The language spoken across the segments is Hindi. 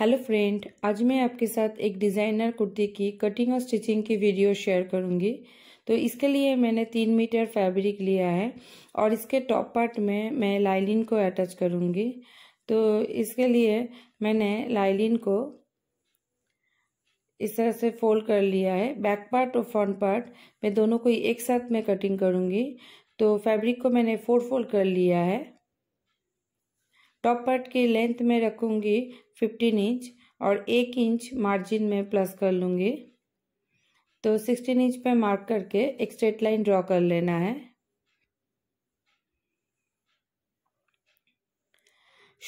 हेलो फ्रेंड आज मैं आपके साथ एक डिज़ाइनर कुर्ती की कटिंग और स्टिचिंग की वीडियो शेयर करूंगी तो इसके लिए मैंने तीन मीटर फैब्रिक लिया है और इसके टॉप पार्ट में मैं लाइलिन को अटैच करूंगी तो इसके लिए मैंने लाइलिन को इस तरह से फोल्ड कर लिया है बैक पार्ट और फ्रंट पार्ट मैं दोनों को एक साथ में कटिंग करूँगी तो फैब्रिक को मैंने फोर फोल्ड कर लिया है टॉप पार्ट की लेंथ में रखूंगी फिफ्टीन इंच और एक इंच मार्जिन में प्लस कर लूंगी तो सिक्सटीन इंच पे मार्क करके एक स्ट्रेट लाइन ड्रॉ कर लेना है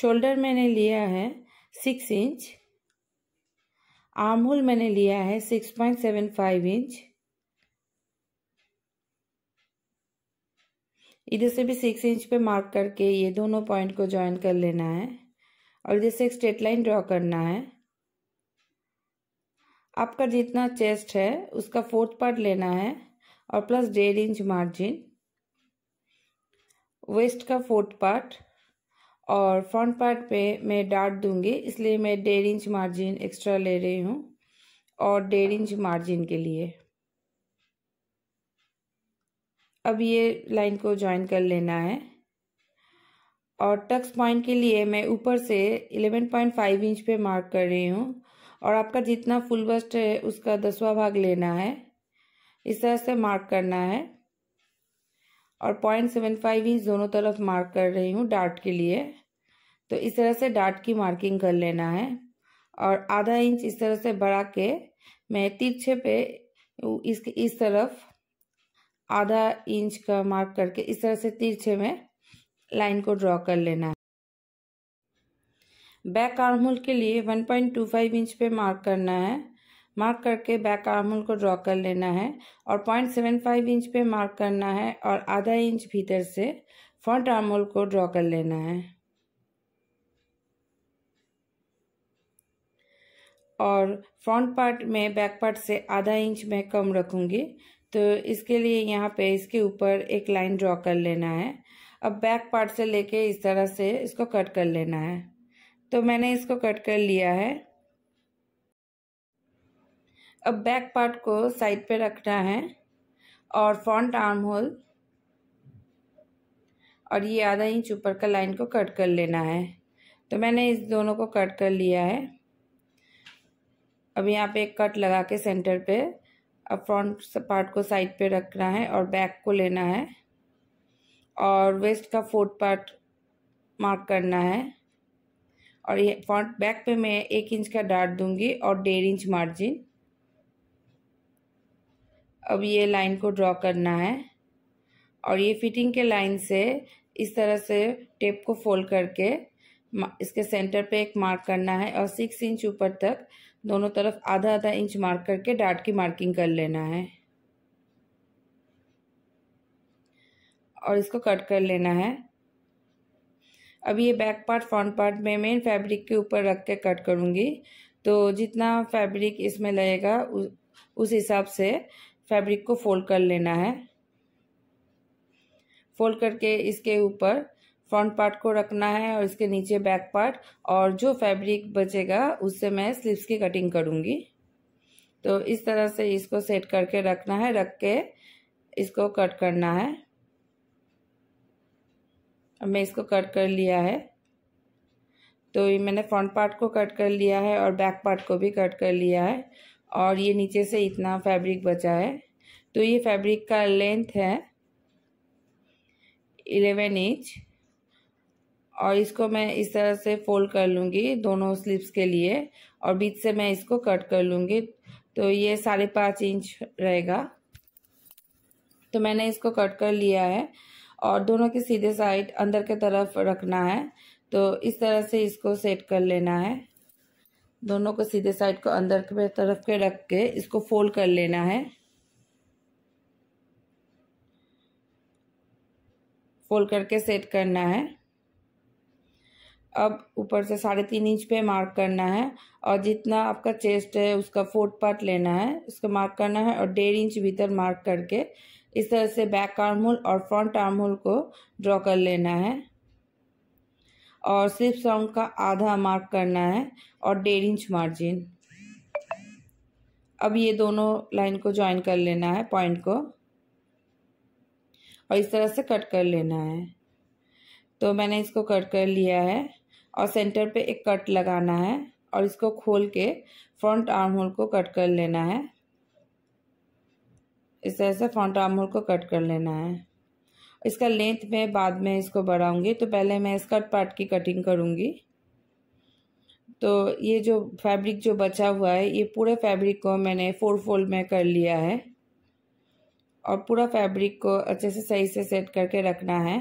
शोल्डर मैंने लिया है सिक्स इंच आर्म होल मैंने लिया है six point seven five inch इधर से भी सिक्स इंच पे मार्क करके ये दोनों पॉइंट को ज्वाइन कर लेना है और इधर से एक स्ट्रेट लाइन ड्रॉ करना है आपका जितना चेस्ट है उसका फोर्थ पार्ट लेना है और प्लस डेढ़ इंच मार्जिन वेस्ट का फोर्थ पार्ट और फ्रंट पार्ट पे मैं डार्ट दूंगी इसलिए मैं डेढ़ इंच मार्जिन एक्स्ट्रा ले रही हूँ और डेढ़ इंच मार्जिन के लिए अब ये लाइन को ज्वाइन कर लेना है और टक्स पॉइंट के लिए मैं ऊपर से 11.5 इंच पे मार्क कर रही हूँ और आपका जितना फुल बस्ट है उसका दसवा भाग लेना है इस तरह से मार्क करना है और पॉइंट सेवन फाइव इंच दोनों तरफ मार्क कर रही हूँ डार्ट के लिए तो इस तरह से डार्ट की मार्किंग कर लेना है और आधा इंच इस तरह से बढ़ा के मैं तिरछे पे इस इस तरफ आधा इंच का मार्क करके इस तरह से तिरछे में लाइन को ड्रॉ कर लेना है बैक आर्म के लिए 1.25 इंच पे मार्क करना है मार्क करके बैक आर्म को ड्रॉ कर लेना है और 0.75 इंच पे मार्क करना है और आधा इंच भीतर से फ्रंट आर्म होल को ड्रॉ कर लेना है और फ्रंट पार्ट में बैक पार्ट से आधा इंच में कम रखूंगी तो इसके लिए यहाँ पे इसके ऊपर एक लाइन ड्रॉ कर लेना है अब बैक पार्ट से लेके इस तरह से इसको कट कर लेना है तो मैंने इसको कट कर लिया है अब बैक पार्ट को साइड पे रखना है और फ्रंट आर्म होल और ये आधा इंच ऊपर का लाइन को कट कर लेना है तो मैंने इस दोनों को कट कर लिया है अब यहाँ पे एक कट लगा के सेंटर पे अब फ्रंट पार्ट को साइड पे रखना है और बैक को लेना है और वेस्ट का फोर्थ पार्ट मार्क करना है और ये फ्रंट बैक पे मैं एक इंच का डार्ट दूंगी और डेढ़ इंच मार्जिन अब ये लाइन को ड्रॉ करना है और ये फिटिंग के लाइन से इस तरह से टेप को फोल्ड करके इसके सेंटर पे एक मार्क करना है और सिक्स इंच ऊपर तक दोनों तरफ आधा आधा इंच मार्क करके डाट की मार्किंग कर लेना है और इसको कट कर लेना है अब ये बैक पार्ट फ्रंट पार्ट में मेन फैब्रिक के ऊपर रख के कट करूँगी तो जितना फैब्रिक इसमें लगेगा उस हिसाब से फैब्रिक को फोल्ड कर लेना है फोल्ड करके इसके ऊपर फ्रंट पार्ट को रखना है और इसके नीचे बैक पार्ट और जो फैब्रिक बचेगा उससे मैं स्लीव्स की कटिंग करूँगी तो इस तरह से इसको सेट करके रखना है रख के इसको कट करना है अब मैं इसको कट कर लिया है तो ये मैंने फ्रंट पार्ट को कट कर लिया है और बैक पार्ट को भी कट कर लिया है और ये नीचे से इतना फैब्रिक बचा है तो ये फैब्रिक का लेंथ है इलेवन इंच और इसको मैं इस तरह से फोल्ड कर लूँगी दोनों स्लिप्स के लिए और बीच से मैं इसको कट कर लूँगी तो ये साढ़े पाँच इंच रहेगा तो मैंने इसको कट कर लिया है और दोनों के सीधे साइड अंदर के तरफ रखना है तो इस तरह से इसको सेट कर लेना है दोनों को सीधे साइड को अंदर के तरफ के रख के इसको फोल्ड कर लेना है फोल्ड करके सेट करना है अब ऊपर से साढ़े तीन इंच पे मार्क करना है और जितना आपका चेस्ट है उसका फोर्थ पार्ट लेना है उसका मार्क करना है और डेढ़ इंच भीतर मार्क करके इस तरह से बैक आर्म होल और फ्रंट आर्म होल को ड्रॉ कर लेना है और सिर्फ साउंड का आधा मार्क करना है और डेढ़ इंच मार्जिन अब ये दोनों लाइन को ज्वाइन कर लेना है पॉइंट को और इस तरह से कट कर लेना है तो मैंने इसको कट कर लिया है और सेंटर पे एक कट लगाना है और इसको खोल के फ्रंट आर्म होल को कट कर लेना है इस तरह से फ्रंट आर्म होल को कट कर लेना है इसका लेंथ में बाद में इसको बढ़ाऊंगी तो पहले मैं स्कर्ट पार्ट की कटिंग करूँगी तो ये जो फैब्रिक जो बचा हुआ है ये पूरे फैब्रिक को मैंने फोर फोल्ड में कर लिया है और पूरा फैब्रिक को अच्छे से सही से सेट करके रखना है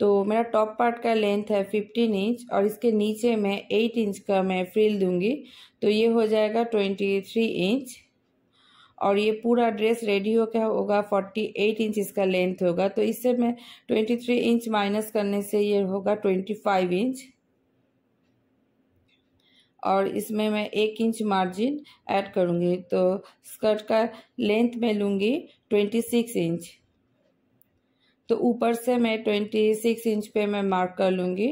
तो मेरा टॉप पार्ट का लेंथ है फिफ्टीन इंच और इसके नीचे मैं एट इंच का मैं फ्रिल दूंगी तो ये हो जाएगा ट्वेंटी थ्री इंच और ये पूरा ड्रेस रेडी हो क्या होगा फोर्टी एट इंच इसका लेंथ होगा तो इससे मैं ट्वेंटी थ्री इंच माइनस करने से ये होगा ट्वेंटी फाइव इंच और इसमें मैं एक इंच मार्जिन ऐड करूँगी तो स्कर्ट का लेंथ मैं लूँगी ट्वेंटी सिक्स इंच तो ऊपर से मैं ट्वेंटी सिक्स इंच पे मैं मार्क कर लूँगी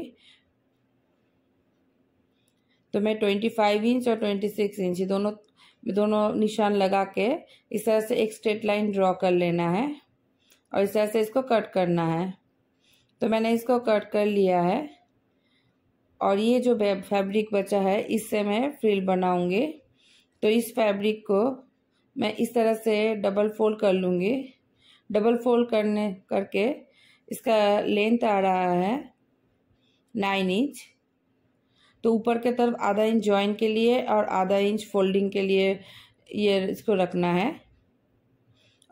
तो मैं ट्वेंटी फाइव इंच और ट्वेंटी सिक्स इंच दोनों दोनों निशान लगा के इस तरह से एक स्ट्रेट लाइन ड्रॉ कर लेना है और इस तरह से इसको कट करना है तो मैंने इसको कट कर लिया है और ये जो फैब्रिक बचा है इससे मैं फ्रिल बनाऊँगी तो इस फैब्रिक को मैं इस तरह से डबल फोल्ड कर लूँगी डबल फोल्ड करने करके इसका लेंथ आ रहा है नाइन इंच तो ऊपर के तरफ आधा इंच जॉइन के लिए और आधा इंच फोल्डिंग के लिए ये इसको रखना है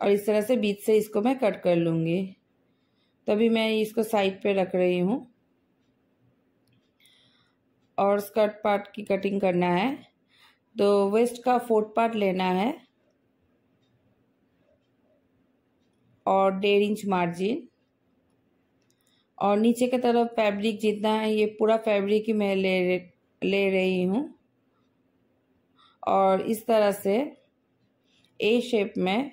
और इस तरह से बीच से इसको मैं कट कर लूँगी तभी मैं इसको साइड पे रख रही हूँ और स्कर्ट पार्ट की कटिंग करना है तो वेस्ट का फोर्थ पार्ट लेना है और डेढ़ इंच मार्जिन और नीचे की तरफ फैब्रिक जितना है ये पूरा फैब्रिक ही मैं ले ले रही हूँ और इस तरह से ए शेप में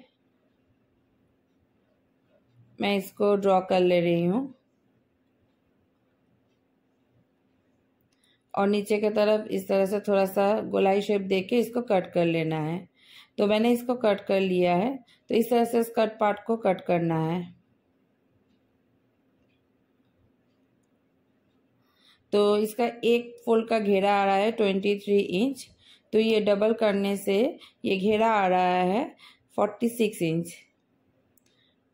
मैं इसको ड्रॉ कर ले रही हूँ और नीचे की तरफ इस तरह से थोड़ा सा गोलाई शेप देके इसको कट कर लेना है तो मैंने इसको कट कर लिया है तो इस तरह से इस कट पार्ट को कट करना है तो इसका एक फोल्ड का घेरा आ रहा है ट्वेंटी थ्री इंच तो ये डबल करने से ये घेरा आ रहा है फोर्टी सिक्स इंच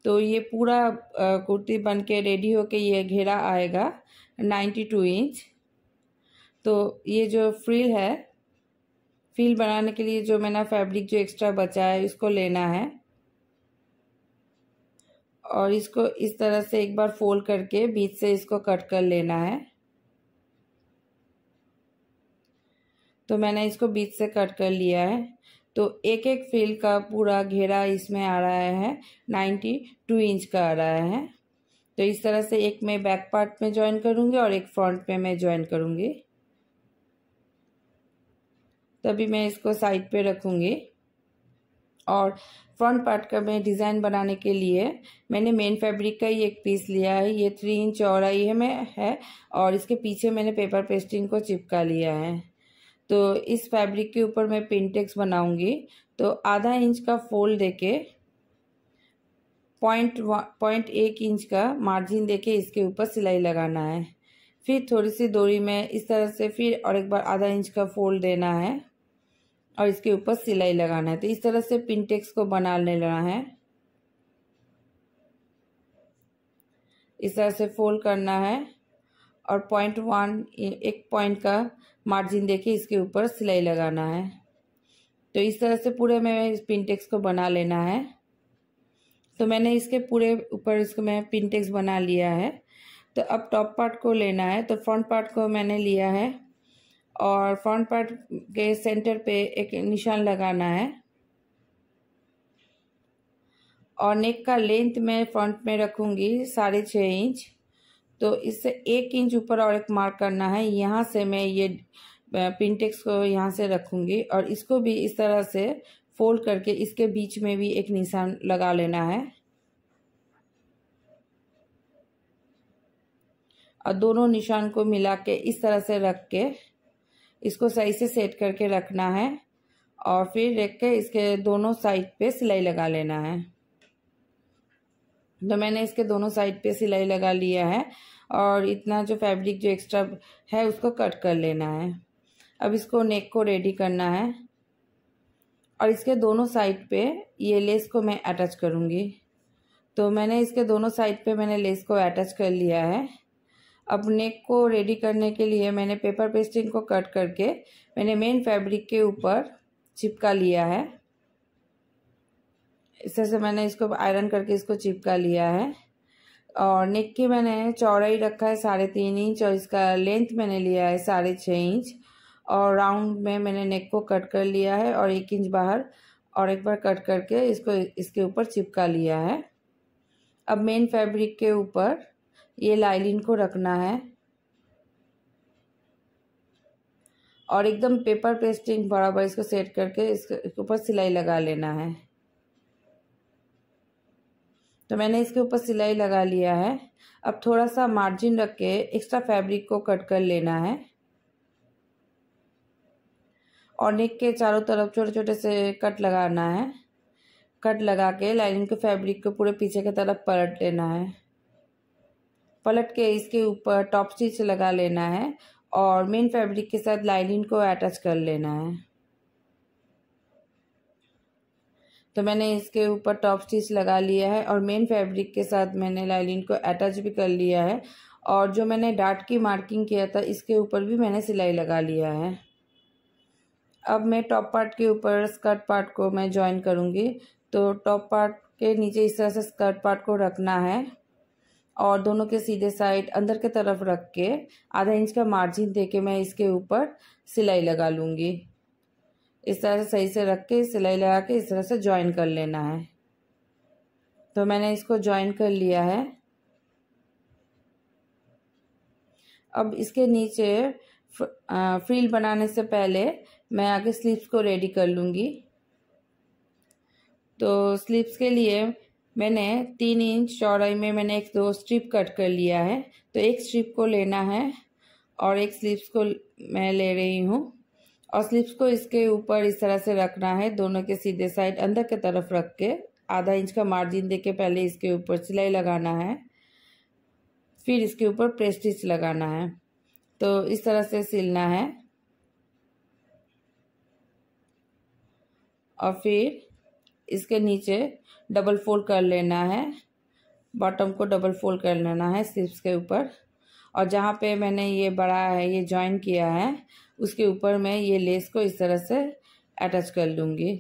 तो ये पूरा कुर्ती बन के रेडी होके ये घेरा आएगा नाइन्टी टू इंच तो ये जो फ्रिल है फील बनाने के लिए जो मैंने फैब्रिक जो एक्स्ट्रा बचा है इसको लेना है और इसको इस तरह से एक बार फोल्ड करके बीच से इसको कट कर लेना है तो मैंने इसको बीच से कट कर लिया है तो एक एक फील का पूरा घेरा इसमें आ रहा है नाइन्टी टू इंच का आ रहा है तो इस तरह से एक मैं बैक पार्ट में ज्वाइन करूँगी और एक फ्रंट पे मैं ज्वाइन करूँगी तभी मैं इसको साइड पे रखूँगी और फ्रंट पार्ट का मैं डिज़ाइन बनाने के लिए मैंने मेन फैब्रिक का ही एक पीस लिया है ये थ्री इंच चौड़ाई है मैं है और इसके पीछे मैंने पेपर पेस्टिंग को चिपका लिया है तो इस फैब्रिक के ऊपर मैं पिनटेक्स बनाऊंगी तो आधा इंच का फोल्ड देके पॉइंट पॉइंट एक इंच का मार्जिन देके इसके ऊपर सिलाई लगाना है फिर थोड़ी सी दूरी में इस तरह से फिर और एक बार आधा इंच का फोल्ड देना है और इसके ऊपर सिलाई लगाना है तो इस तरह से पिनटेक्स को बना लेना है इस तरह से फोल्ड करना है और पॉइंट वन एक पॉइंट का मार्जिन देके इसके ऊपर सिलाई लगाना है तो इस तरह से पूरे मैं इस पिनटेक्स को बना लेना है तो मैंने इसके पूरे ऊपर इसको मैं पिनटेक्स बना लिया है तो अब टॉप पार्ट को लेना है तो फ्रंट पार्ट को मैंने लिया है और फ्रंट पार्ट के सेंटर पे एक निशान लगाना है और नेक का लेंथ मैं फ्रंट में रखूँगी साढ़े छः इंच तो इससे एक इंच ऊपर और एक मार्क करना है यहाँ से मैं ये पिनटेक्स को यहाँ से रखूँगी और इसको भी इस तरह से फोल्ड करके इसके बीच में भी एक निशान लगा लेना है और दोनों निशान को मिला के इस तरह से रख के इसको सही से सेट करके रखना है और फिर रख के इसके दोनों साइड पे सिलाई लगा लेना है तो मैंने इसके दोनों साइड पे सिलाई लगा लिया है और इतना जो फैब्रिक जो एक्स्ट्रा है उसको कट कर लेना है अब इसको नेक को रेडी करना है और इसके दोनों साइड पे ये लेस को मैं अटैच करूँगी तो मैंने इसके दोनों साइड पे मैंने लेस को अटैच कर लिया है अपने को रेडी करने के लिए मैंने पेपर पेस्टिंग को कट करके मैंने मेन फैब्रिक के ऊपर चिपका लिया है इस तरह से मैंने इसको आयरन करके इसको चिपका लिया है और नेक की मैंने चौड़ाई रखा है साढ़े तीन इंच और इसका लेंथ मैंने लिया है साढ़े छः इंच और राउंड में मैंने नेक को कट कर लिया है और एक इंच बाहर और एक बार कट करके इसको इसके ऊपर चिपका लिया है अब मेन फैब्रिक के ऊपर ये लाइलिन को रखना है और एकदम पेपर पेस्टिंग बराबर इसको सेट करके इसके ऊपर सिलाई लगा लेना है तो मैंने इसके ऊपर सिलाई लगा लिया है अब थोड़ा सा मार्जिन रख के एक्स्ट्रा फैब्रिक को कट कर लेना है और नेक के चारों तरफ छोटे छोटे से कट लगाना है कट लगा के लाइनिंग के फैब्रिक को पूरे पीछे की तरफ पलट लेना है पलट के इसके ऊपर टॉप स्टिच लगा लेना है और मेन फैब्रिक के साथ लाइनिंग को अटैच कर लेना है तो मैंने इसके ऊपर टॉप स्टिच लगा लिया है और मेन फैब्रिक के साथ मैंने लाइलिन को अटैच भी कर लिया है और जो मैंने डार्ट की मार्किंग किया था इसके ऊपर भी मैंने सिलाई लगा लिया है अब मैं टॉप पार्ट के ऊपर स्कर्ट पार्ट को मैं ज्वाइन करूँगी तो टॉप पार्ट के नीचे इस तरह से स्कर्ट पार्ट को रखना है और दोनों के सीधे साइड अंदर के तरफ रख के आधा इंच का मार्जिन दे के मैं इसके ऊपर सिलाई लगा लूँगी इस तरह से सही से रख के सिलाई लगा के इस तरह से ज्वाइन कर लेना है तो मैंने इसको ज्वाइन कर लिया है अब इसके नीचे फ्रील बनाने से पहले मैं आगे स्लीव्स को रेडी कर लूँगी तो स्लीव्स के लिए मैंने तीन इंच चौड़ाई में मैंने एक दो स्ट्रिप कट कर लिया है तो एक स्ट्रिप को लेना है और एक स्लीप्स को मैं ले रही हूँ और स्लीप्स को इसके ऊपर इस तरह से रखना है दोनों के सीधे साइड अंदर की तरफ रख के आधा इंच का मार्जिन दे के पहले इसके ऊपर सिलाई लगाना है फिर इसके ऊपर प्रेस्टिच लगाना है तो इस तरह से सिलना है और फिर इसके नीचे डबल फोल्ड कर लेना है बॉटम को डबल फोल्ड कर लेना है स्लिप्स के ऊपर और जहाँ पे मैंने ये बड़ा है ये ज्वाइन किया है उसके ऊपर मैं ये लेस को इस तरह से अटैच कर लूँगी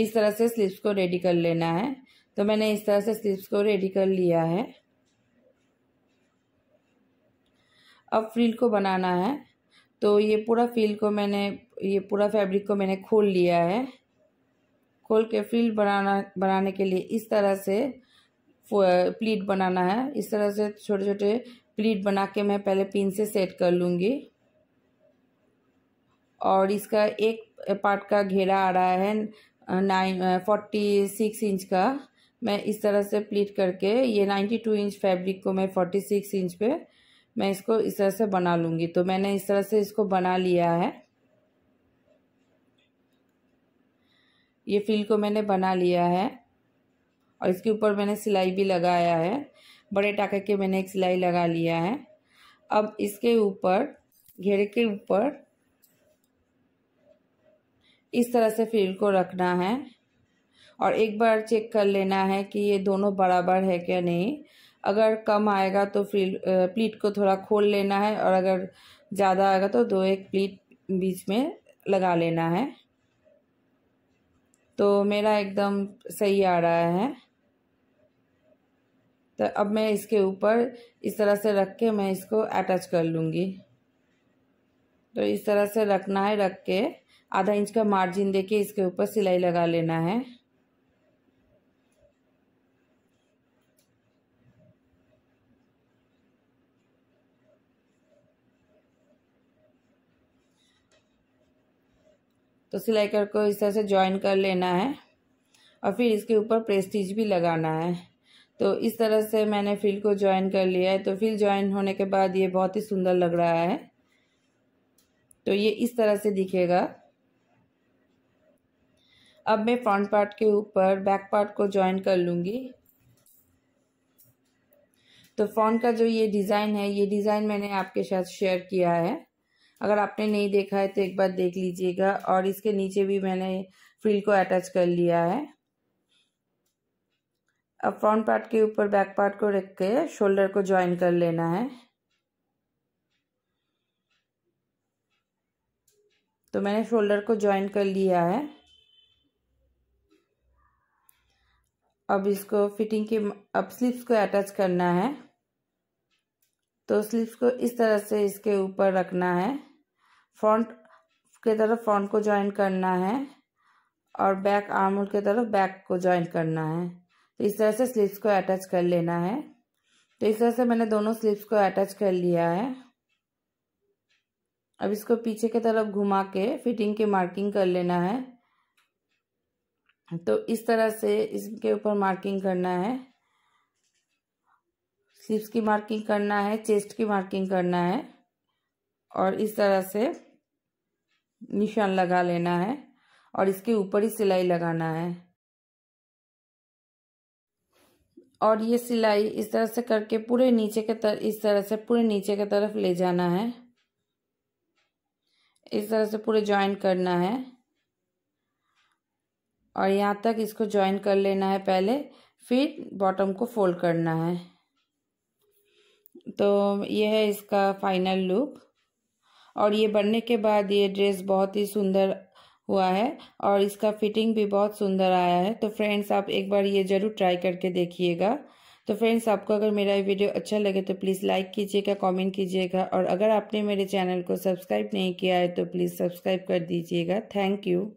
इस तरह से स्लिप्स को रेडी कर लेना है तो मैंने इस तरह से स्लिप्स को रेडी कर लिया है अब फ्रील को बनाना है तो ये पूरा फील को मैंने ये पूरा फैब्रिक को मैंने खोल लिया है खोल के फील्ड बनाना बनाने के लिए इस तरह से प्लीट बनाना है इस तरह से छोटे छोटे प्लीट बना के मैं पहले पिन से सेट कर लूँगी और इसका एक पार्ट का घेरा आ रहा है नाइन फोर्टी सिक्स इंच का मैं इस तरह से प्लीट करके ये नाइन्टी टू इंच फैब्रिक को मैं फोर्टी सिक्स इंच पे मैं इसको इस तरह से बना लूँगी तो मैंने इस तरह से इसको बना लिया है ये फील को मैंने बना लिया है और इसके ऊपर मैंने सिलाई भी लगाया है बड़े टाके के मैंने एक सिलाई लगा लिया है अब इसके ऊपर घेरे के ऊपर इस तरह से फील को रखना है और एक बार चेक कर लेना है कि ये दोनों बराबर है क्या नहीं अगर कम आएगा तो फिर प्लीट को थोड़ा खोल लेना है और अगर ज़्यादा आएगा तो दो एक प्लीट बीच में लगा लेना है तो मेरा एकदम सही आ रहा है तो अब मैं इसके ऊपर इस तरह से रख के मैं इसको अटैच कर लूँगी तो इस तरह से रखना है रख के आधा इंच का मार्जिन देके इसके ऊपर सिलाई लगा लेना है तो सिलाई कर को इस तरह से ज्वाइन कर लेना है और फिर इसके ऊपर प्रेस्टीज भी लगाना है तो इस तरह से मैंने फील को ज्वाइन कर लिया है तो फिल ज्वाइन होने के बाद ये बहुत ही सुंदर लग रहा है तो ये इस तरह से दिखेगा अब मैं फ्रंट पार्ट के ऊपर बैक पार्ट को ज्वाइन कर लूँगी तो फ्रंट का जो ये डिज़ाइन है ये डिज़ाइन मैंने आपके साथ शेयर किया है अगर आपने नहीं देखा है तो एक बार देख लीजिएगा और इसके नीचे भी मैंने फ्रिल को अटैच कर लिया है अब फ्रंट पार्ट के ऊपर बैक पार्ट को रख के शोल्डर को ज्वाइन कर लेना है तो मैंने शोल्डर को ज्वाइन कर लिया है अब इसको फिटिंग के अब स्लीव्स को अटैच करना है तो स्लीव्स को इस तरह से इसके ऊपर रखना है फ्रंट के तरफ फ्रंट को ज्वाइन करना है और बैक आर्म के तरफ बैक को ज्वाइन करना है तो इस तरह से स्लीव्स को अटैच कर लेना है तो इस तरह से मैंने दोनों स्लीव्स को अटैच कर लिया है अब इसको पीछे की तरफ घुमा के फिटिंग की मार्किंग कर लेना है तो इस तरह से इसके ऊपर मार्किंग करना है स्लीव्स की मार्किंग करना है चेस्ट की मार्किंग करना है और इस तरह से निशान लगा लेना है और इसके ऊपर ही सिलाई लगाना है और ये सिलाई इस तरह से करके पूरे नीचे के तर, इस तरह से पूरे नीचे की तरफ ले जाना है इस तरह से पूरे ज्वाइन करना है और यहाँ तक इसको ज्वाइन कर लेना है पहले फिर बॉटम को फोल्ड करना है तो ये है इसका फाइनल लुक और ये बनने के बाद ये ड्रेस बहुत ही सुंदर हुआ है और इसका फिटिंग भी बहुत सुंदर आया है तो फ्रेंड्स आप एक बार ये ज़रूर ट्राई करके देखिएगा तो फ्रेंड्स आपको अगर मेरा ये वीडियो अच्छा लगे तो प्लीज़ लाइक कीजिएगा कमेंट कीजिएगा और अगर आपने मेरे चैनल को सब्सक्राइब नहीं किया है तो प्लीज़ सब्सक्राइब कर दीजिएगा थैंक यू